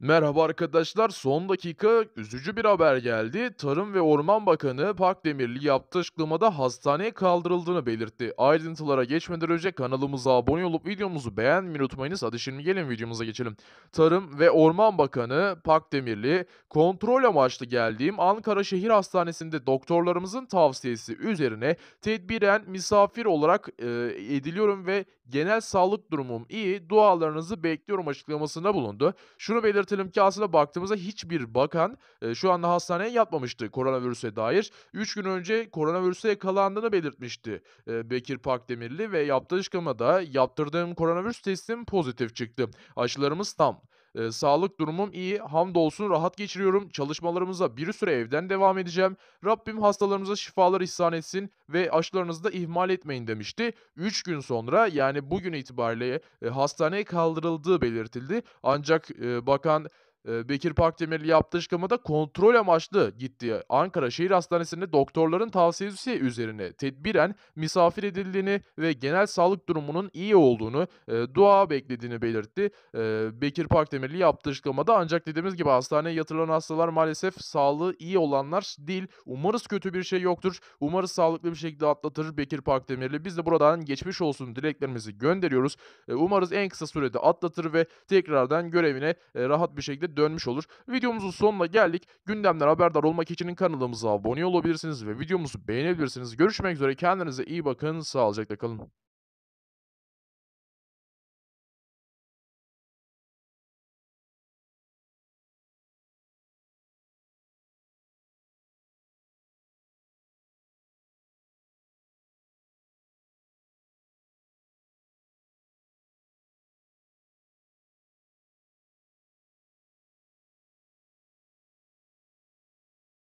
Merhaba arkadaşlar. Son dakika üzücü bir haber geldi. Tarım ve Orman Bakanı Parkdemirli yaptığı açıklamada hastaneye kaldırıldığını belirtti. Ayrıntılara geçmeden önce kanalımıza abone olup videomuzu beğenmeyi unutmayınız. Hadi şimdi gelin videomuza geçelim. Tarım ve Orman Bakanı Parkdemirli kontrol amaçlı geldiğim Ankara Şehir Hastanesi'nde doktorlarımızın tavsiyesi üzerine tedbiren misafir olarak e, ediliyorum ve genel sağlık durumum iyi. Dualarınızı bekliyorum açıklamasında bulundu. Şunu belirtti belirtelim ki aslında baktığımızda hiçbir bakan e, şu anda hastaneye yatmamıştı koronavirüse dair. 3 gün önce koronavirüse yakalandığını belirtmişti e, Bekir Pakdemirli ve yaptığı açıklamada yaptırdığım koronavirüs testim pozitif çıktı. Aşılarımız tam. E, sağlık durumum iyi. Hamdolsun rahat geçiriyorum. Çalışmalarımıza bir süre evden devam edeceğim. Rabbim hastalarımıza şifalar ihsan etsin ve aşılarınızı da ihmal etmeyin demişti. 3 gün sonra yani bugün itibariyle e, hastaneye kaldırıldığı belirtildi. Ancak e, bakan ee, Bekir Pakdemirli yaptığı açıklamada kontrol amaçlı gittiği Ankara Şehir Hastanesi'nde doktorların tavsiyesi üzerine tedbiren misafir edildiğini ve genel sağlık durumunun iyi olduğunu, e, dua beklediğini belirtti. E, Bekir Pakdemirli yaptığı açıklamada ancak dediğimiz gibi hastaneye yatırılan hastalar maalesef sağlığı iyi olanlar değil. Umarız kötü bir şey yoktur. Umarız sağlıklı bir şekilde atlatır Bekir Pakdemirli. Biz de buradan geçmiş olsun dileklerimizi gönderiyoruz. E, umarız en kısa sürede atlatır ve tekrardan görevine e, rahat bir şekilde dönmüş olur. Videomuzun sonuna geldik. Gündemden haberdar olmak için kanalımıza abone olabilirsiniz ve videomuzu beğenebilirsiniz. Görüşmek üzere kendinize iyi bakın. Sağlıcakla kalın.